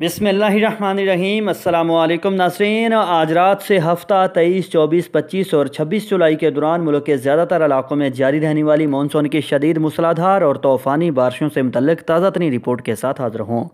बिसमीम अल्लाम नासरीन आज रात से हफ्ता तेईस चौबीस पच्चीस और छब्बीस जुलाई के दौरान मुल्क के ज़्यादातर इलाकों में जारी रहने वाली मानसून की शदीद मूसलाधार और तूफ़ानी बारिशों से मुतलक ताज़ा तरीन रिपोर्ट के साथ हाजिर हों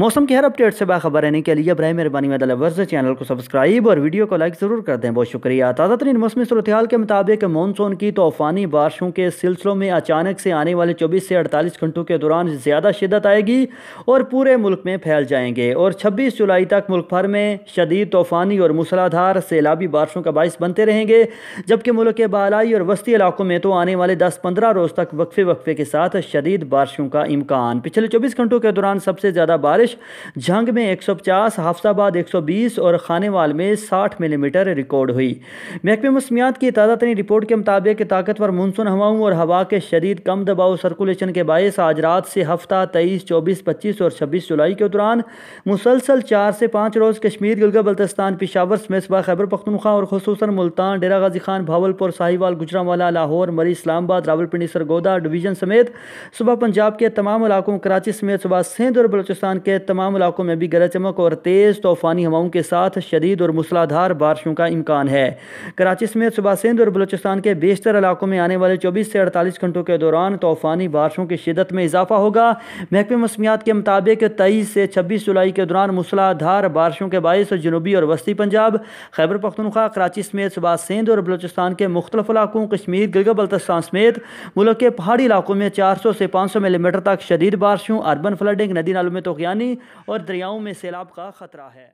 मौसम के हर अपडेट से बाखबर रहने के लिए बर मेहरबानी मदलवर्ज चैनल को सब्सक्राइब और वीडियो को लाइक ज़रूर कर दें बहुत शुक्रिया ताज़ा तरीन मौसमी सूरत के मुताबिक मानसून की तूफ़ानी बारिशों के सिलसिलों में अचानक से आने वाले चौबीस से अड़तालीस घंटों के दौरान ज़्यादा शिदत आएगी और पूरे मुल्क में फैल जाएंगे रहेंगे और 26 जुलाई तक मुल्क भर में शदीद तूफ़ानी और मूसलाधार सैलाबी बारिशों का बायस बनते रहेंगे जबकि मुल्क के बालाई और वस्ती इलाकों में तो आने वाले दस पंद्रह रोज़ तक वक्फे वक्फे के साथ शदीद बारिशों का इम्कान पिछले चौबीस घंटों के दौरान सबसे ज़्यादा बारिश झंग में एक सौ पचास हाफसाबाद एक सौ बीस और खानेवाल में साठ मिलीमीटर रिकॉर्ड हुई महकमे मौसमियात की ताज़ा तरीन रिपोर्ट के मुताबिक ताकतवर मानसून हवाओं और हवा के शदीद कम दबाव सर्कुलेशन के बायस आज रात से हफ्ता तेईस चौबीस पच्चीस और छब्बीस जुलाई के दौरान मुसलसल चार से पाँच रोज़ कश्मीर गिलगा बल्तस्तान पिशावर समेसबा खैबर पख्तनखा और खसूस मुल्तान डेरा गाजी खान भावलपुर साहिवाल गुजरावाला लाहौर मरी इस्लामाबाद रावलपिंडी सरगोदा डिवीज़न समेत सुबह पंजाब के तमाम इलाकों कराची समेत सुबह सिंध और बलोचिस्तान के तमाम इलाकों में भी गरज चमक और तेज़ तूफ़ानी हवाओं के साथ शदीद और मूसलाधार बारिशों का इम्कान है कराची समेत सुबह सिंध और बलोचिस्तान के बेशतर इलाकों में आने वाले चौबीस से अड़तालीस घंटों के दौरान तूफ़ानी बारिशों की शिदत में इजाफा होगा महकमे मौसमियात के मुताबिक तेईस से छब्बीस जुलाई जुलाई के दौरान मूसलाधार बारिशों के बायस जनूबी और वस्ती पंजाब खैबर पख्तनख्वा कराची समेत सुबह सिंध और बलोचिस्तान के मुख्तफ इलाकों कश्मीर गिलगत बल्तस्तान समेत मुल्क के पहाड़ी इलाकों में चार सौ से पाँच सौ मिलीमीटर तक शदीद बारिशों अर्बन फ्लडिंग नदी नालों में तोगयानी और दरियाओं में सैलाब का खतरा है